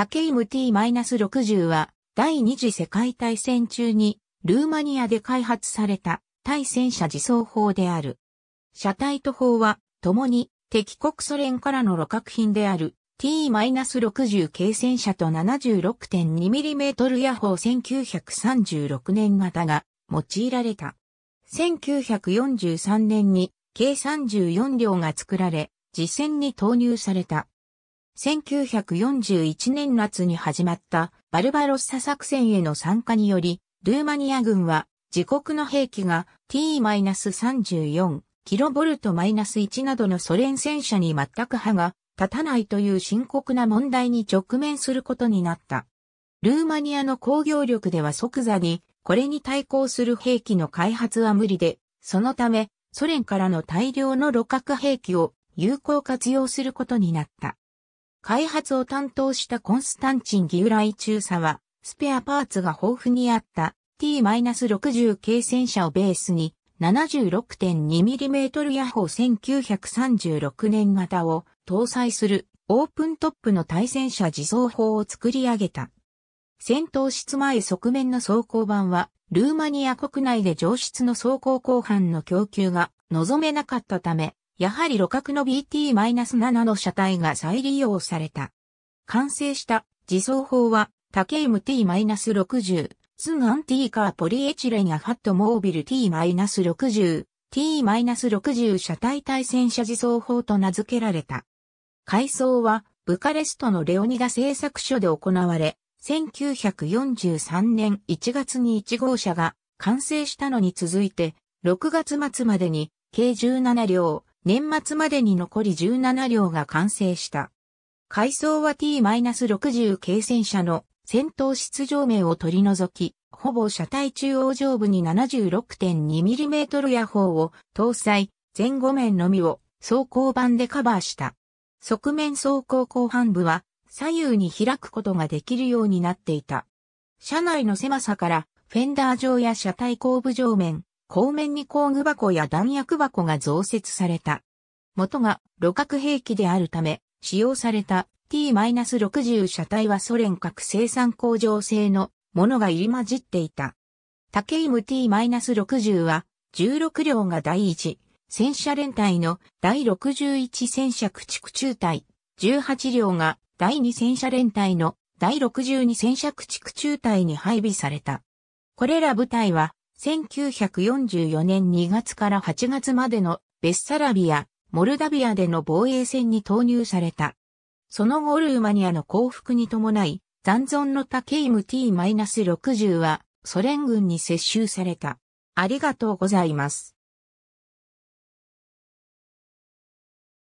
タケイム T-60 は第二次世界大戦中にルーマニアで開発された対戦車自走砲である。車体と砲は共に敵国ソ連からの路角品である T-60 軽戦車と 76.2mm 野砲1936年型が用いられた。1943年に計34両が作られ、実戦に投入された。1941年夏に始まったバルバロッサ作戦への参加により、ルーマニア軍は自国の兵器が T-34、キロボルト -1 などのソ連戦車に全く歯が立たないという深刻な問題に直面することになった。ルーマニアの工業力では即座にこれに対抗する兵器の開発は無理で、そのためソ連からの大量の路角兵器を有効活用することになった。開発を担当したコンスタンチン・ギウライ中佐は、スペアパーツが豊富にあった T-60 軽戦車をベースに 76.2mm ヤホー1936年型を搭載するオープントップの対戦車自走砲を作り上げた。戦闘室前側面の走行版は、ルーマニア国内で上質の走行後半の供給が望めなかったため、やはり路角の BT-7 の車体が再利用された。完成した自走砲は、タ竹ム t 6 0スンアンティーカーポリエチレンやファットモービル T-60、T-60 車体対戦車自走砲と名付けられた。改装は、ブカレストのレオニダ製作所で行われ、1943年1月に1号車が完成したのに続いて、6月末までに計17両、年末までに残り17両が完成した。階層は T-60 軽戦車の戦闘出場名を取り除き、ほぼ車体中央上部に 76.2mm 野砲を搭載、前後面のみを走行版でカバーした。側面走行後半部は左右に開くことができるようになっていた。車内の狭さから、フェンダー上や車体後部上面、後面に工具箱や弾薬箱が増設された。元が路角兵器であるため、使用された T-60 車体はソ連各生産工場製のものが入り混じっていた。竹イム T-60 は16両が第1、戦車連隊の第61戦車駆逐中隊、18両が第2戦車連隊の第62戦車駆逐中隊に配備された。これら部隊は1944年2月から8月までのベッサラビア、モルダビアでの防衛戦に投入された。その後ルーマニアの降伏に伴い、残存の他ケイム T-60 はソ連軍に接収された。ありがとうございます。